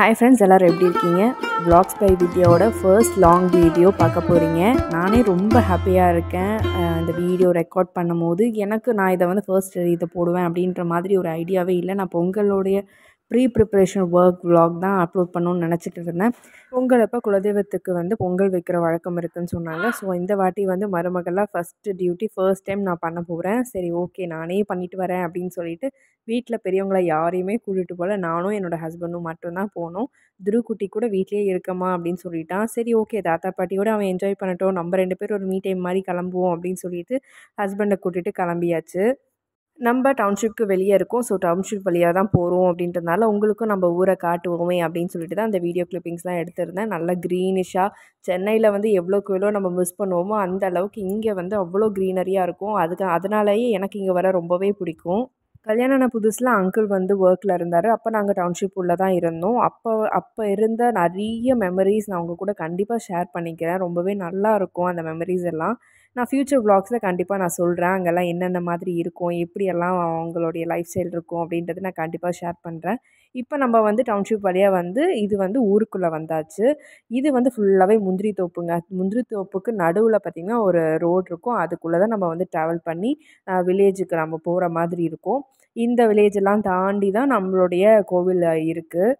hi friends எல்லோரும் எப்படி இருக்கீங்க ப்ளாக்ஸ் பை வித்யாவோட ஃபர்ஸ்ட் லாங் வீடியோ பார்க்க போகிறீங்க நானே ரொம்ப ஹாப்பியாக இருக்கேன் இந்த வீடியோ ரெக்கார்ட் பண்ணும் போது எனக்கு நான் இதை வந்து ஃபர்ஸ்ட் இதை போடுவேன் அப்படின்ற மாதிரி ஒரு ஐடியாவே இல்லை நான் பொங்கலோடைய ப்ரீ ப்ரிப்ரேஷன் ஒர்க் விலாக் தான் அப்லோட் பண்ணணுன்னு நினச்சிட்டு இருந்தேன் பொங்கலப்போ குலதெய்வத்துக்கு வந்து பொங்கல் வைக்கிற வழக்கம் இருக்குதுன்னு சொன்னாங்க ஸோ இந்த வாட்டி வந்து மருமகளாக ஃபஸ்ட்டு டியூட்டி ஃபர்ஸ்ட் டைம் நான் பண்ண போகிறேன் சரி ஓகே நானே பண்ணிட்டு வரேன் அப்படின்னு சொல்லிட்டு வீட்டில் பெரியவங்களை யாரையுமே கூட்டிகிட்டு போகல நானும் என்னோடய ஹஸ்பண்டும் மட்டும்தான் போனோம் திருக்குட்டி கூட வீட்லேயே இருக்கமா அப்படின்னு சொல்லிட்டான் சரி ஓகே தாத்தா பாட்டியோட அவன் என்ஜாய் பண்ணட்டும் நம்ம ரெண்டு பேரும் ஒரு மீ டைம் மாதிரி கிளம்புவோம் அப்படின்னு சொல்லிட்டு ஹஸ்பண்டை கூட்டிகிட்டு கிளம்பியாச்சு நம்ம டவுன்ஷிப்க்கு வெளியே இருக்கோம் ஸோ டவுன்ஷிப் வழியாக தான் போகிறோம் அப்படின்றதுனால உங்களுக்கும் நம்ம ஊரை காட்டுவோமே அப்படின்னு சொல்லிட்டு தான் அந்த வீடியோ கிளிப்பிங்ஸ்லாம் எடுத்திருந்தேன் நல்லா க்ரீனிஷாக சென்னையில் வந்து எவ்வளோக்கு எவ்வளோ நம்ம மிஸ் பண்ணுவோமோ அந்த அளவுக்கு இங்கே வந்து அவ்வளோ க்ரீனரியாக இருக்கும் அதுக்கு அதனாலேயே எனக்கு இங்கே வர ரொம்பவே பிடிக்கும் கல்யாணம் புதுசில் அங்கிள் வந்து ஒர்க்கில் இருந்தார் அப்போ நாங்கள் டவுன்ஷிப் உள்ளே தான் இருந்தோம் அப்போ அப்போ இருந்த நிறைய மெமரிஸ் நான் உங்கள் கூட கண்டிப்பாக ஷேர் பண்ணிக்கிறேன் ரொம்பவே நல்லா இருக்கும் அந்த மெமரிஸ் எல்லாம் நான் ஃப்யூச்சர் வ்ளாக்ஸில் கண்டிப்பாக நான் சொல்கிறேன் அங்கெல்லாம் என்னென்ன மாதிரி இருக்கும் எப்படியெல்லாம் அவங்களுடைய லைஃப் ஸ்டைல் இருக்கும் அப்படின்றத நான் கண்டிப்பாக ஷேர் பண்ணுறேன் இப்போ நம்ம வந்து டவுன்ஷிப் வழியாக வந்து இது வந்து ஊருக்குள்ளே வந்தாச்சு இது வந்து ஃபுல்லாகவே முந்திரி தோப்புங்க முந்திரி தோப்புக்கு நடுவில் பார்த்திங்கன்னா ஒரு ரோடு இருக்கும் அதுக்குள்ளே தான் நம்ம வந்து ட்ராவல் பண்ணி வில்லேஜுக்கு நம்ம போகிற மாதிரி இருக்கும் இந்த வில்லேஜெல்லாம் தாண்டி தான் நம்மளுடைய கோவில் இருக்குது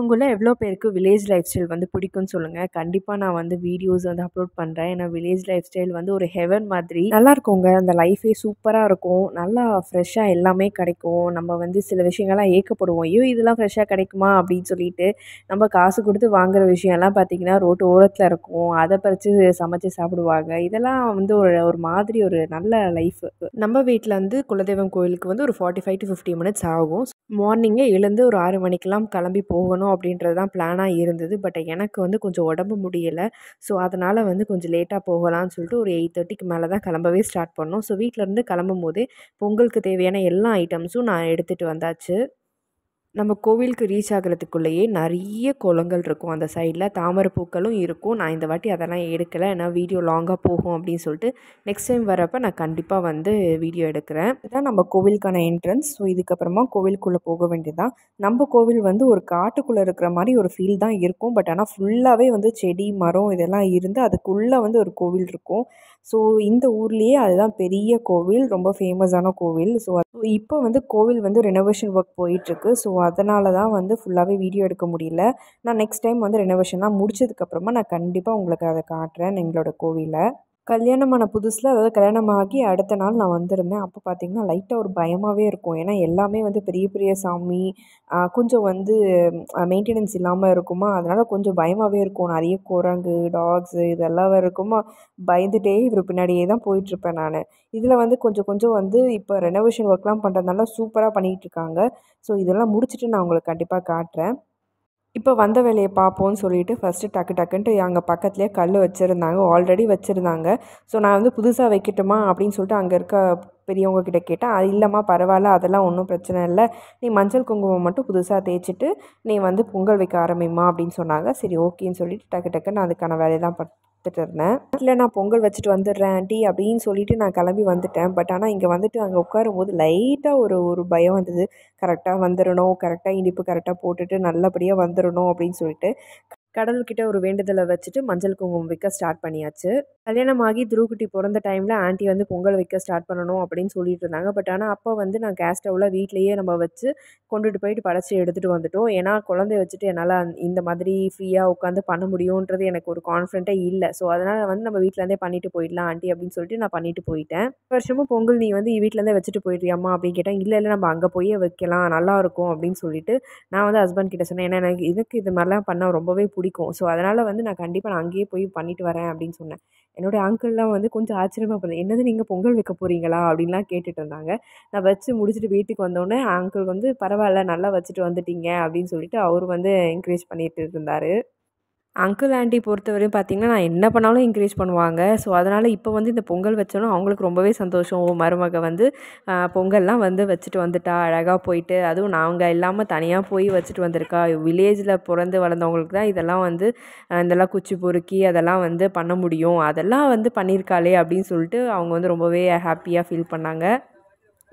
உங்களை எவ்வளோ பேருக்கு வில்லேஜ் லைஃப் ஸ்டைல் வந்து பிடிக்கும்னு சொல்லுங்கள் கண்டிப்பாக நான் வந்து வீடியோஸ் வந்து அப்லோட் பண்ணுறேன் ஏன்னா வில்லேஜ் லைஃப் ஸ்டைல் வந்து ஒரு ஹெவன் மாதிரி நல்லா இருக்குங்க அந்த லைஃபே சூப்பராக இருக்கும் நல்லா ஃப்ரெஷ்ஷாக எல்லாமே கிடைக்கும் நம்ம வந்து சில விஷயங்கள்லாம் ஏக்கப்படுவோம் ஐயோ இதெல்லாம் ஃப்ரெஷ்ஷாக கிடைக்குமா அப்படின்னு சொல்லிட்டு நம்ம காசு கொடுத்து வாங்குகிற விஷயம்லாம் பார்த்திங்கன்னா ரோட்டு ஓரத்தில் இருக்கும் அதை பறித்து சமைச்சு சாப்பிடுவாங்க இதெல்லாம் வந்து ஒரு ஒரு மாதிரி ஒரு நல்ல லைஃப் நம்ம வீட்டில் வந்து குலதெய்வம் கோயிலுக்கு வந்து ஒரு forty five to fifty minutes ஆகும் மார்னிங்கே எழுந்து ஒரு ஆறு மணிக்கெல்லாம் கிளம்பி போகணும் போகணும் அப்படின்றது தான் பிளானாக இருந்தது பட் எனக்கு வந்து கொஞ்சம் உடம்பு முடியலை ஸோ அதனால் வந்து கொஞ்சம் லேட்டாக போகலான்னு சொல்லிட்டு ஒரு எயிட் தேர்ட்டிக்கு மேலே தான் கிளம்பவே ஸ்டார்ட் பண்ணோம் ஸோ வீட்டிலேருந்து கிளம்பும் போதே பொங்கலுக்கு தேவையான எல்லா ஐட்டம்ஸும் நான் எடுத்துகிட்டு வந்தாச்சு நம்ம கோவிலுக்கு ரீச் ஆகிறதுக்குள்ளேயே நிறைய குளங்கள் இருக்கும் அந்த சைடில் தாமரை பூக்களும் இருக்கும் நான் இந்த வாட்டி அதெல்லாம் எடுக்கலை ஏன்னா வீடியோ லாங்காக போகும் அப்படின்னு சொல்லிட்டு நெக்ஸ்ட் டைம் வரப்போ நான் கண்டிப்பாக வந்து வீடியோ எடுக்கிறேன் இதுதான் நம்ம கோவிலுக்கான என்ட்ரன்ஸ் ஸோ இதுக்கப்புறமா கோவிலுக்குள்ளே போக வேண்டியதுதான் நம்ம கோவில் வந்து ஒரு காட்டுக்குள்ளே இருக்கிற மாதிரி ஒரு ஃபீல் தான் இருக்கும் பட் ஆனால் ஃபுல்லாகவே வந்து செடி மரம் இதெல்லாம் இருந்து அதுக்குள்ளே வந்து ஒரு கோவில் இருக்கும் ஸோ இந்த ஊர்லேயே அதுதான் பெரிய கோவில் ரொம்ப ஃபேமஸான கோவில் ஸோ இப்போ வந்து கோவில் வந்து ரெனோவேஷன் ஒர்க் போயிட்டுருக்கு ஸோ அதனால தான் வந்து ஃபுல்லாகவே வீடியோ எடுக்க முடியல நான் நெக்ஸ்ட் டைம் வந்து ரெனோவேஷன்லாம் முடிச்சதுக்கப்புறமா நான் கண்டிப்பாக உங்களுக்கு அதை காட்டுறேன் எங்களோட கோவிலை கல்யாணமான புதுசில் அதாவது கல்யாணம் அடுத்த நாள் நான் வந்திருந்தேன் அப்போ பார்த்திங்கன்னா லைட்டாக ஒரு பயமாகவே இருக்கும் ஏன்னா எல்லாமே வந்து பெரிய பெரிய சாமி கொஞ்சம் வந்து மெயின்டெனன்ஸ் இல்லாமல் இருக்குமா அதனால் கொஞ்சம் பயமாகவே இருக்கும் நிறைய குரங்கு டாக்ஸு இதெல்லாம் இருக்குமா பயந்துகிட்டே இவர் பின்னாடியே தான் போயிட்டுருப்பேன் நான் இதில் வந்து கொஞ்சம் கொஞ்சம் வந்து இப்போ ரெனோவேஷன் ஒர்க்லாம் பண்ணுறதுனால சூப்பராக பண்ணிகிட்ருக்காங்க ஸோ இதெல்லாம் முடிச்சுட்டு நான் உங்களுக்கு கண்டிப்பாக காட்டுறேன் இப்போ வந்த வேலையை பார்ப்போம்னு சொல்லிட்டு ஃபஸ்ட்டு டக்கு டக்குன்ட்டு அங்கே பக்கத்துலேயே கல் வச்சுருந்தாங்க ஆல்ரெடி வச்சுருந்தாங்க ஸோ நான் வந்து புதுசாக வைக்கட்டுமா அப்படின்னு சொல்லிட்டு அங்கே இருக்க பெரியவங்க கிட்ட கேட்டேன் அது இல்லைம்மா பரவாயில்ல அதெல்லாம் ஒன்றும் பிரச்சனை இல்லை நீ மஞ்சள் குங்குமம் மட்டும் புதுசாக தேய்ச்சிட்டு நீ வந்து பொங்கல் வைக்க ஆரம்பிமா அப்படின்னு சொன்னாங்க சரி ஓகேன்னு சொல்லிட்டு டக்கு டக்குன்னு அதுக்கான வேலையை தான் ப பார்த்துட்டு இருந்தேன் வீட்டில் நான் பொங்கல் வச்சுட்டு வந்துடுறேன் ஆண்டி அப்படின்னு சொல்லிட்டு நான் கிளம்பி வந்துட்டேன் பட் ஆனால் இங்கே வந்துட்டு அங்கே உட்காரும்போது லைட்டாக ஒரு ஒரு பயம் வந்தது கரெக்டாக வந்துடணும் கரெக்டாக இனிப்பு கரெக்டாக போட்டுட்டு நல்லபடியாக வந்துடணும் அப்படின்னு சொல்லிட்டு கடவுள்கிட்ட ஒரு வேண்டுதலை வச்சுட்டு மஞ்சள் குங்குமம் வைக்க ஸ்டார்ட் பண்ணியாச்சு கல்யாணம் ஆகி துருக்குட்டி பிறந்த டைமில் ஆண்டி வந்து பொங்கல் வைக்க ஸ்டார்ட் பண்ணணும் அப்படின்னு சொல்லிட்டு இருந்தாங்க பட் ஆனால் அப்போ வந்து நான் கேஸ் ஸ்டவ்வில் வீட்லேயே நம்ம வச்சு கொண்டுட்டு போயிட்டு படைச்சி எடுத்துகிட்டு வந்துட்டோம் ஏன்னா குழந்தைய வச்சுட்டு என்னால் இந்த மாதிரி ஃப்ரீயாக உட்காந்து பண்ண முடியுன்றது எனக்கு ஒரு கான்ஃபிடென்ட்டே இல்லை ஸோ அதனால் வந்து நம்ம வீட்டிலேருந்தே பண்ணிட்டு போயிடலாம் ஆண்டி அப்படின்னு சொல்லிட்டு நான் பண்ணிட்டு போயிட்டேன் வருஷமும் பொங்கல் நீ வந்து வீட்டிலேருந்தே வச்சுட்டு போயிடுறியாம்மா அப்படின்னு கேட்டேன் இல்லை இல்லை நம்ம அங்கே போயே வைக்கலாம் நல்லாயிருக்கும் அப்படின்னு சொல்லிட்டு நான் வந்து ஹஸ்பண்ட் கிட்ட சொன்னேன் ஏன்னா எனக்கு இதுக்கு இது மாதிரிலாம் பண்ண ரொம்பவே பிடிக்கும் பிடிக்கும் ஸோ அதனால் வந்து நான் கண்டிப்பாக நான் அங்கேயே போய் பண்ணிட்டு வரேன் அப்படின்னு சொன்னேன் என்னோடய அங்கிள்லாம் வந்து கொஞ்சம் ஆச்சரியமாக பண்ணது என்னது நீங்கள் பொங்கல் வைக்க போகிறீங்களா அப்படின்லாம் கேட்டுட்டு இருந்தாங்க நான் வச்சு முடிச்சுட்டு வீட்டுக்கு வந்தோடனே அங்கிள் வந்து பரவாயில்ல நல்லா வச்சுட்டு வந்துட்டீங்க அப்படின்னு சொல்லிட்டு அவர் வந்து என்கரேஜ் பண்ணிகிட்டு இருந்தார் அங்கிள் ஆண்டி பொறுத்தவரையும் பார்த்திங்கன்னா நான் என்ன பண்ணாலும் என்கரேஜ் பண்ணுவாங்க ஸோ அதனால் இப்போ வந்து இந்த பொங்கல் வச்சோன்னா அவங்களுக்கு ரொம்பவே சந்தோஷம் ஓ மருமக வந்து பொங்கல்லாம் வந்து வச்சுட்டு வந்துட்டா அழகாக போயிட்டு அதுவும் நாங்கள் இல்லாமல் தனியாக போய் வச்சுட்டு வந்திருக்கா வில்லேஜில் பிறந்து வளர்ந்தவங்களுக்கு தான் இதெல்லாம் வந்து இதெல்லாம் குச்சி பொறுக்கி அதெல்லாம் வந்து பண்ண முடியும் அதெல்லாம் வந்து பண்ணியிருக்காளே அப்படின்னு சொல்லிட்டு அவங்க வந்து ரொம்பவே ஹாப்பியாக ஃபீல் பண்ணாங்க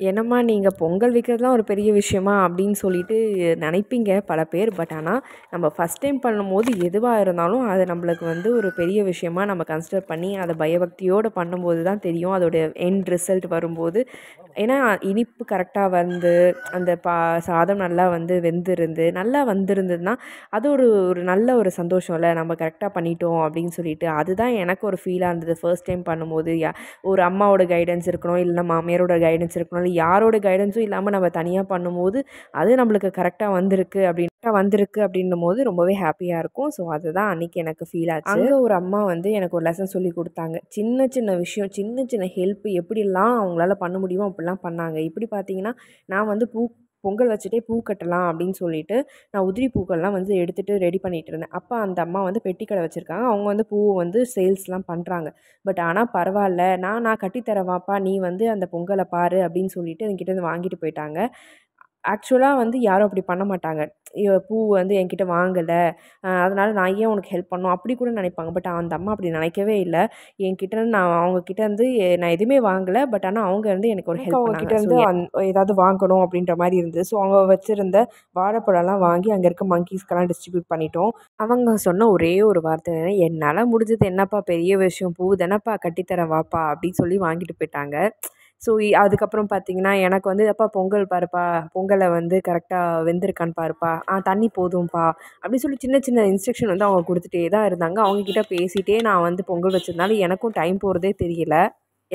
என்னம்மா நீங்கள் பொங்கல் வைக்கிறதுலாம் ஒரு பெரிய விஷயமா அப்படின்னு சொல்லிட்டு நினைப்பீங்க பல பேர் பட் ஆனால் நம்ம ஃபஸ்ட் டைம் பண்ணும்போது எதுவாக இருந்தாலும் அது நம்மளுக்கு வந்து ஒரு பெரிய விஷயமா நம்ம கன்சிடர் பண்ணி அதை பயபக்தியோடு பண்ணும்போது தான் தெரியும் அதோடய எண்ட் ரிசல்ட் வரும்போது ஏன்னா இனிப்பு கரெக்டாக வந்து அந்த பா சாதம் நல்லா வந்து வெந்திருந்து நல்லா வந்திருந்ததுன்னா அது ஒரு ஒரு நல்ல ஒரு சந்தோஷம் இல்லை நம்ம கரெக்டாக பண்ணிட்டோம் அப்படின்னு சொல்லிட்டு அதுதான் எனக்கு ஒரு ஃபீலாக இருந்தது ஃபர்ஸ்ட் டைம் பண்ணும்போது ஒரு அம்மாவோட கைடன்ஸ் இருக்கணும் இல்லை மாமியாரோட கைடன்ஸ் இருக்கணும் யாரோட கைடன்ஸும் இல்லாமல் நம்ம தனியாக பண்ணும்போது அது நம்மளுக்கு கரெக்டாக வந்திருக்கு அப்படின்ட்டு வந்திருக்கு அப்படின்னும் போது ரொம்பவே ஹாப்பியாக இருக்கும் ஸோ அதுதான் அன்னைக்கு எனக்கு ஃபீல் ஆச்சு அங்கே ஒரு அம்மா வந்து எனக்கு ஒரு லெசன் சொல்லி கொடுத்தாங்க சின்ன சின்ன விஷயம் சின்ன சின்ன ஹெல்ப் எப்படிலாம் அவங்களால பண்ண முடியுமோ அப்படிலாம் பண்ணாங்க இப்படி பார்த்தீங்கன்னா நான் வந்து பூ பொங்கல் வச்சுட்டே பூ கட்டலாம் அப்படின்னு சொல்லிட்டு நான் உதிரி பூக்கள்லாம் வந்து எடுத்துகிட்டு ரெடி பண்ணிகிட்டு இருந்தேன் அப்போ அந்த அம்மா வந்து பெட்டி கடை வச்சுருக்காங்க அவங்க வந்து பூ வந்து சேல்ஸ்லாம் பண்ணுறாங்க பட் ஆனால் பரவாயில்ல நான் நான் கட்டித்தரவாப்பா நீ வந்து அந்த பொங்கலை பாரு அப்படின்னு சொல்லிட்டு என்கிட்ட வாங்கிட்டு போயிட்டாங்க ஆக்சுவலாக வந்து யாரும் அப்படி பண்ண மாட்டாங்க பூ வந்து என்கிட்ட வாங்கலை அதனால் நான் ஏன் உனக்கு ஹெல்ப் பண்ணணும் அப்படி கூட நினைப்பாங்க பட் அந்த அம்மா அப்படி நினைக்கவே இல்லை என்கிட்ட நான் அவங்கக்கிட்ட வந்து நான் எதுவுமே வாங்கலை பட் ஆனால் அவங்க வந்து எனக்கு ஒரு ஹெல்ப் அவங்கக்கிட்ட இருந்து ஏதாவது வாங்கணும் அப்படின்ற மாதிரி இருந்தது ஸோ அவங்க வச்சுருந்த வாழைப்பழம்லாம் வாங்கி அங்கே இருக்க மங்கீஸ்க்கெல்லாம் டிஸ்ட்ரிபியூட் பண்ணிட்டோம் அவங்க சொன்ன ஒரே ஒரு வார்த்தை என்னால் முடிஞ்சது என்னப்பா பெரிய விஷயம் பூ தானப்பா கட்டித்தரேன் வாப்பா அப்படின்னு சொல்லி வாங்கிட்டு போயிட்டாங்க ஸோ அதுக்கப்புறம் பார்த்தீங்கன்னா எனக்கு வந்து அப்பா பொங்கல் பாருப்பா பொங்கலை வந்து கரெக்டாக வெந்திருக்கான்னு பாருப்பா ஆ தண்ணி போதும்ப்பா அப்படின்னு சொல்லி சின்ன சின்ன இன்ஸ்ட்ரக்ஷன் வந்து அவங்க கொடுத்துட்டே தான் இருந்தாங்க அவங்கக்கிட்ட பேசிகிட்டே நான் வந்து பொங்கல் வச்சதுனால எனக்கும் டைம் போகிறதே தெரியலை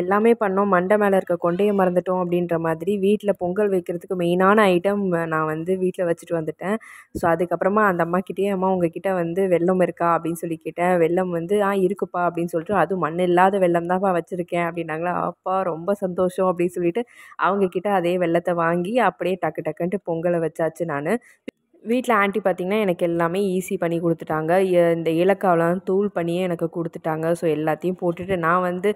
எல்லாமே பண்ணோம் மண்டை மேலே இருக்க கொண்டையை மறந்துட்டோம் அப்படின்ற மாதிரி வீட்டில் பொங்கல் வைக்கிறதுக்கு மெயினான ஐட்டம் நான் வந்து வீட்டில் வச்சுட்டு வந்துட்டேன் ஸோ அதுக்கப்புறமா அந்த அம்மாக்கிட்டேயே அம்மா உங்ககிட்ட வந்து வெள்ளம் இருக்கா அப்படின்னு சொல்லி கேட்டேன் வெள்ளம் வந்து ஆ இருக்குப்பா அப்படின்னு சொல்லிட்டு அதுவும் மண் இல்லாத வெள்ளம் தான்ப்பா வச்சுருக்கேன் அப்படின்னாங்களா அப்பா ரொம்ப சந்தோஷம் அப்படின்னு சொல்லிட்டு அவங்கக்கிட்ட அதே வெள்ளத்தை வாங்கி அப்படியே டக்கு டக்குன்ட்டு பொங்கலை வச்சாச்சு நான் வீட்டில் ஆண்ட்டி பார்த்திங்கன்னா எனக்கு எல்லாமே ஈஸி பண்ணி கொடுத்துட்டாங்க இந்த இலக்காவெலாம் தூள் பண்ணியே எனக்கு கொடுத்துட்டாங்க ஸோ எல்லாத்தையும் போட்டுட்டு நான் வந்து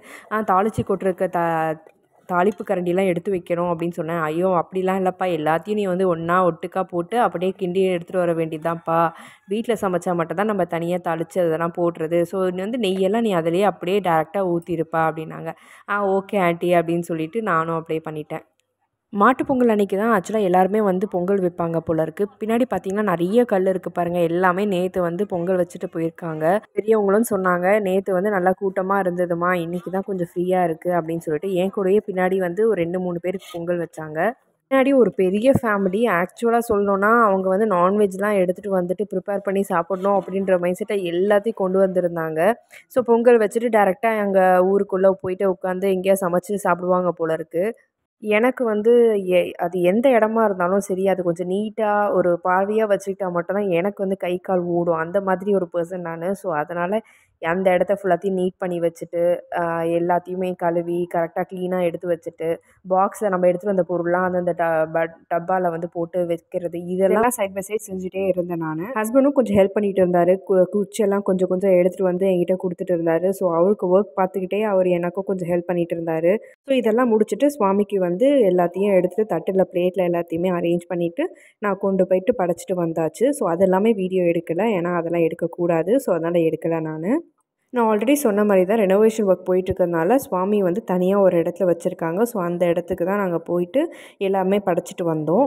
தாளித்து கொட்டிருக்க த தாளிப்பு கரண்டிலாம் எடுத்து வைக்கணும் அப்படின்னு சொன்னேன் ஐயோ அப்படிலாம் இல்லைப்பா எல்லாத்தையும் நீ வந்து ஒன்றா ஒட்டுக்காக போட்டு அப்படியே கிண்டி எடுத்துகிட்டு வர வேண்டியதுதான்ப்பா வீட்டில் சமைச்சா மட்டும்தான் நம்ம தனியாக தாளித்து அதெல்லாம் போடுறது ஸோ நீ வந்து நெய்யெல்லாம் நீ அதிலே அப்படியே டேரெக்டாக ஊற்றிருப்பா அப்படின்னாங்க ஆ ஓகே ஆண்டி அப்படின்னு சொல்லிவிட்டு நானும் அப்படியே பண்ணிட்டேன் மாட்டு பொங்கல் அன்றைக்கி தான் ஆக்சுவலாக எல்லாருமே வந்து பொங்கல் வைப்பாங்க போல இருக்குது பின்னாடி பார்த்திங்கன்னா நிறைய கல் இருக்குது பாருங்கள் எல்லாமே நேற்று வந்து பொங்கல் வச்சுட்டு போயிருக்காங்க பெரியவங்களும் சொன்னாங்க நேற்று வந்து நல்லா கூட்டமாக இருந்ததுமா இன்றைக்கி தான் கொஞ்சம் ஃப்ரீயாக இருக்குது அப்படின்னு சொல்லிட்டு என் கூடயே பின்னாடி வந்து ஒரு ரெண்டு மூணு பேருக்கு பொங்கல் வச்சாங்க பின்னாடி ஒரு பெரிய ஃபேமிலி ஆக்சுவலாக சொல்லணுன்னா அவங்க வந்து நான்வெஜ்லாம் எடுத்துகிட்டு வந்துட்டு ப்ரிப்பேர் பண்ணி சாப்பிடணும் அப்படின்ற மைண்ட் செட்டை எல்லாத்தையும் கொண்டு வந்திருந்தாங்க ஸோ பொங்கல் வச்சுட்டு டேரெக்டாக எங்கள் ஊருக்குள்ளே போயிட்டு உட்காந்து எங்கேயா சமைச்சு சாப்பிடுவாங்க போல இருக்குது எனக்கு வந்து எ அது எந்த இடமா இருந்தாலும் சரி அது கொஞ்சம் நீட்டாக ஒரு பார்வையாக வச்சுக்கிட்டா மட்டும்தான் எனக்கு வந்து கை கால் ஓடும் அந்த மாதிரி ஒரு பர்சன் நான் ஸோ அதனால் அந்த இடத்த ஃபுல்லாத்தையும் நீட் பண்ணி வச்சுட்டு எல்லாத்தையுமே கழுவி கரெக்டாக க்ளீனாக எடுத்து வச்சுட்டு பாக்ஸில் நம்ம எடுத்துகிட்டு வந்த பொருள்லாம் அந்தந்த டப்பாவில் வந்து போட்டு வைக்கிறது இதெல்லாம் சைட் பை சைட் செஞ்சுட்டே இருந்தேன் நான் ஹஸ்பண்டும் கொஞ்சம் ஹெல்ப் பண்ணிட்டு இருந்தார் குச்செல்லாம் கொஞ்சம் கொஞ்சம் எடுத்துகிட்டு வந்து என்கிட்ட கொடுத்துட்டு இருந்தார் ஸோ அவருக்கு ஒர்க் பார்த்துக்கிட்டே அவர் எனக்கும் கொஞ்சம் ஹெல்ப் பண்ணிகிட்டு இருந்தார் ஸோ இதெல்லாம் முடிச்சுட்டு சுவாமிக்கு வந்து எல்லாத்தையும் எடுத்துகிட்டு தட்டில் பிளேட்டில் எல்லாத்தையுமே அரேஞ்ச் பண்ணிவிட்டு நான் கொண்டு போயிட்டு படைச்சிட்டு வந்தாச்சு ஸோ அதெல்லாமே வீடியோ எடுக்கலை ஏன்னா அதெல்லாம் எடுக்கக்கூடாது ஸோ அதனால் எடுக்கலை நான் நான் ஆல்ரெடி சொன்ன மாதிரி தான் ரெனோவேஷன் ஒர்க் போயிட்டுருக்கறனால சுவாமி வந்து தனியாக ஒரு இடத்துல வச்சுருக்காங்க ஸோ அந்த இடத்துக்கு தான் நாங்கள் போயிட்டு எல்லாமே படைச்சிட்டு வந்தோம்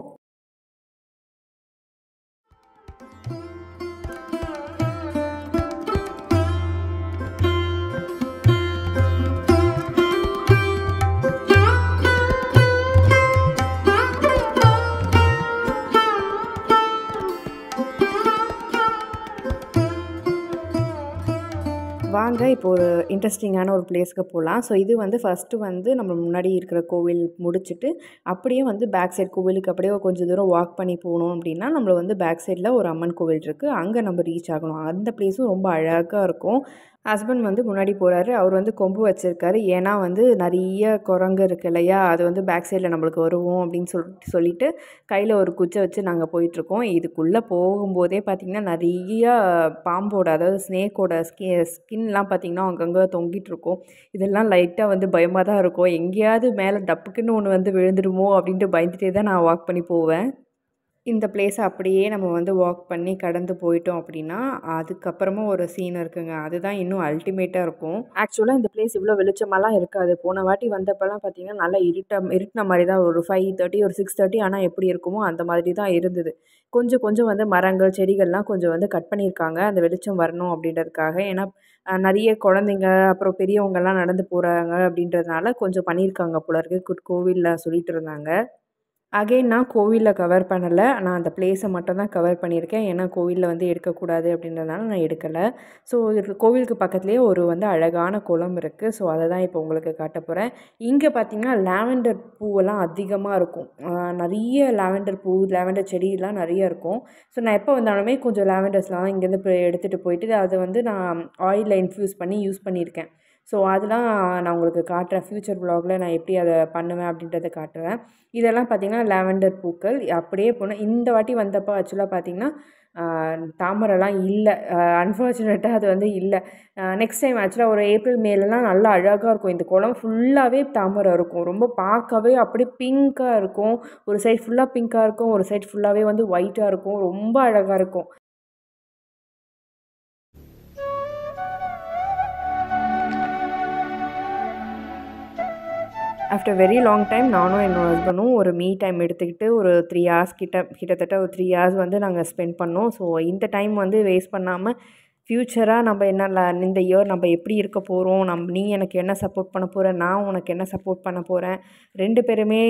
வாங்க இப்போ ஒரு இன்ட்ரெஸ்டிங்கான ஒரு பிளேஸ்க்கு போகலாம் ஸோ இது வந்து ஃபஸ்ட்டு வந்து நம்ம முன்னாடி இருக்கிற கோவில் முடிச்சுட்டு அப்படியே வந்து பேக் சைட் கோவிலுக்கு அப்படியே கொஞ்சம் தூரம் வாக் பண்ணி போகணும் அப்படின்னா நம்மளை வந்து பேக் சைடில் ஒரு அம்மன் கோவில் இருக்குது அங்கே நம்ம ரீச் ஆகணும் அந்த பிளேஸும் ரொம்ப அழகாக இருக்கும் ஹஸ்பண்ட் வந்து முன்னாடி போகிறாரு அவர் வந்து கொம்பு வச்சுருக்காரு ஏன்னா வந்து நிறைய குரங்கு இருக்கு இல்லையா அது வந்து பேக் சைடில் நம்மளுக்கு வருவோம் அப்படின்னு சொல் சொல்லிட்டு கையில் ஒரு குச்சை வச்சு நாங்கள் போயிட்டுருக்கோம் இதுக்குள்ளே போகும்போதே பார்த்திங்கன்னா நிறைய பாம்போட அதாவது ஸ்னேக்கோட ஸ்கி ஸ்கின்லாம் பார்த்திங்கன்னா அங்கங்கே தொங்கிட்டுருக்கோம் இதெல்லாம் லைட்டாக வந்து பயமாக தான் இருக்கும் எங்கேயாவது மேலே டப்புக்குன்னு ஒன்று வந்து விழுந்துடுமோ அப்படின்ட்டு பயந்துகிட்டே தான் நான் வாக் பண்ணி போவேன் இந்த பிளேஸை அப்படியே நம்ம வந்து வாக் பண்ணி கடந்து போயிட்டோம் அப்படின்னா அதுக்கப்புறமா ஒரு சீன் இருக்குங்க அதுதான் இன்னும் அல்டிமேட்டாக இருக்கும் ஆக்சுவலாக இந்த பிளேஸ் இவ்வளோ வெளிச்சமெல்லாம் இருக்காது போன வாட்டி வந்தப்பெல்லாம் பார்த்தீங்கன்னா நல்லா இருட்ட இருட்டின மாதிரி தான் ஒரு ஃபைவ் தேர்ட்டி ஒரு சிக்ஸ் தேர்ட்டி ஆனால் எப்படி இருக்குமோ அந்த மாதிரி தான் இருந்தது கொஞ்சம் கொஞ்சம் வந்து மரங்கள் செடிகள்லாம் கொஞ்சம் வந்து கட் பண்ணியிருக்காங்க அந்த வெளிச்சம் வரணும் அப்படின்றதுக்காக ஏன்னா நிறைய குழந்தைங்க அப்புறம் பெரியவங்கெல்லாம் நடந்து போகிறாங்க அப்படின்றதுனால கொஞ்சம் பண்ணியிருக்காங்க போல இருக்குது கோவிலில் சொல்லிட்டு இருந்தாங்க அகெயின் நான் கோவிலில் கவர் பண்ணலை நான் அந்த பிளேஸை மட்டும் தான் கவர் பண்ணியிருக்கேன் ஏன்னா கோவிலில் வந்து எடுக்கக்கூடாது அப்படின்றதுனால நான் எடுக்கலை ஸோ கோவிலுக்கு பக்கத்துலேயே ஒரு வந்து அழகான குளம் இருக்குது ஸோ அதை தான் இப்போ உங்களுக்கு காட்ட போகிறேன் இங்கே பார்த்தீங்கன்னா லாவெண்டர் பூவெல்லாம் அதிகமாக இருக்கும் நிறைய லாவெண்டர் பூ லாவெண்டர் செடியெல்லாம் நிறைய இருக்கும் ஸோ நான் எப்போ வந்தாலுமே கொஞ்சம் லாவெண்டர்ஸ்லாம் இங்கேருந்து எடுத்துகிட்டு போயிட்டு அதை வந்து நான் ஆயிலில் இன்ஃப்யூஸ் பண்ணி யூஸ் பண்ணியிருக்கேன் ஸோ அதெலாம் நான் உங்களுக்கு காட்டுறேன் ஃப்யூச்சர் வ்ளாகில் நான் எப்படி அதை பண்ணுவேன் அப்படின்றத காட்டுறேன் இதெல்லாம் பார்த்திங்கன்னா லாவெண்டர் பூக்கள் அப்படியே போனால் இந்த வாட்டி வந்தப்போ ஆக்சுவலாக பார்த்திங்கன்னா தாமரைலாம் இல்லை அன்ஃபார்ச்சுனேட்டாக அது வந்து இல்லை நெக்ஸ்ட் டைம் ஆக்சுவலாக ஒரு ஏப்ரல் மேலெலாம் நல்லா அழகாக இருக்கும் இந்த குளம் ஃபுல்லாகவே தாமரை இருக்கும் ரொம்ப பார்க்கவே அப்படியே பிங்க்காக இருக்கும் ஒரு சைட் ஃபுல்லாக பிங்க்காக இருக்கும் ஒரு சைட் ஃபுல்லாகவே வந்து ஒயிட்டாக இருக்கும் ரொம்ப அழகாக இருக்கும் ஆஃப்டர் வெரி லாங் டைம் நானும் என்னோடய ஹஸ்பண்டும் ஒரு மீ டைம் எடுத்துக்கிட்டு ஒரு த்ரீ ஹார்ஸ் கிட்ட கிட்டத்தட்ட ஒரு த்ரீ ஹார்ஸ் வந்து நாங்கள் ஸ்பெண்ட் பண்ணோம் ஸோ இந்த டைம் வந்து வேஸ்ட் பண்ணாமல் ஃப்யூச்சராக நம்ம என்ன இந்த இயர் நம்ம எப்படி இருக்க போகிறோம் நம் நீ எனக்கு என்ன சப்போர்ட் பண்ண போகிற நான் உனக்கு என்ன சப்போர்ட் பண்ண போகிறேன் ரெண்டு பேருமே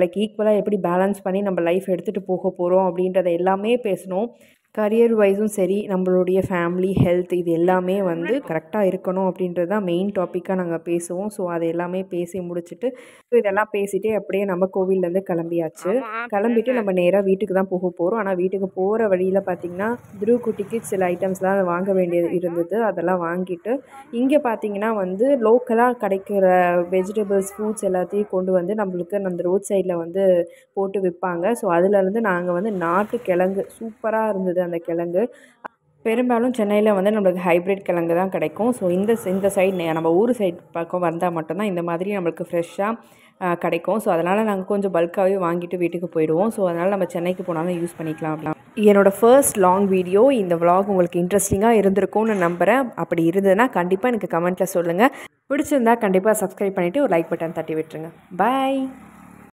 லைக் e, ஈக்குவலாக எப்படி பேலன்ஸ் பண்ணி நம்ம லைஃப் எடுத்துகிட்டு போக போகிறோம் அப்படின்றத எல்லாமே பேசணும் கரியர் வைஸும் சரி நம்மளுடைய ஃபேமிலி ஹெல்த் இது எல்லாமே வந்து கரெக்டாக இருக்கணும் அப்படின்றது தான் மெயின் டாப்பிக்காக நாங்கள் பேசுவோம் ஸோ அதை எல்லாமே பேசி முடிச்சுட்டு ஸோ இதெல்லாம் பேசிகிட்டே அப்படியே நம்ம கோவில்லேருந்து கிளம்பியாச்சு கிளம்பிட்டு நம்ம நேராக வீட்டுக்கு தான் போக போகிறோம் ஆனால் வீட்டுக்கு போகிற வழியில் பார்த்திங்கன்னா திருக்குட்டிக்கு சில ஐட்டம்ஸ்லாம் வாங்க வேண்டியது இருந்தது அதெல்லாம் வாங்கிட்டு இங்கே பார்த்தீங்கன்னா வந்து லோக்கலாக கிடைக்கிற வெஜிடபிள்ஸ் ஃப்ரூட்ஸ் எல்லாத்தையும் கொண்டு வந்து நம்மளுக்கு அந்த ரோட் சைடில் வந்து போட்டு விற்பாங்க ஸோ அதுலேருந்து நாங்கள் வந்து நாட்டு கிழங்கு சூப்பராக இருந்தது இருந்தது அந்த கிழங்கு பெரும்பாலும் சென்னையில் வந்து நம்மளுக்கு ஹைப்ரிட் கிழங்கு தான் கிடைக்கும் ஸோ இந்த இந்த சைடு நம்ம ஊர் சைடு பக்கம் வந்தால் மட்டும்தான் இந்த மாதிரி நம்மளுக்கு ஃப்ரெஷ்ஷாக கிடைக்கும் ஸோ அதனால் நாங்கள் கொஞ்சம் பல்காகவே வாங்கிட்டு வீட்டுக்கு போயிடுவோம் ஸோ அதனால் நம்ம சென்னைக்கு போனாலும் யூஸ் பண்ணிக்கலாம் அப்படிலாம் என்னோடய ஃபர்ஸ்ட் லாங் வீடியோ இந்த விலாக் உங்களுக்கு இன்ட்ரெஸ்டிங்காக இருந்திருக்கும்னு நம்புகிறேன் அப்படி இருந்ததுன்னா கண்டிப்பாக எனக்கு கமெண்ட்டில் சொல்லுங்கள் பிடிச்சிருந்தா கண்டிப்பாக சப்ஸ்கிரைப் பண்ணிவிட்டு ஒரு லைக் பட்டன் தட்டி விட்டுருங்க பாய்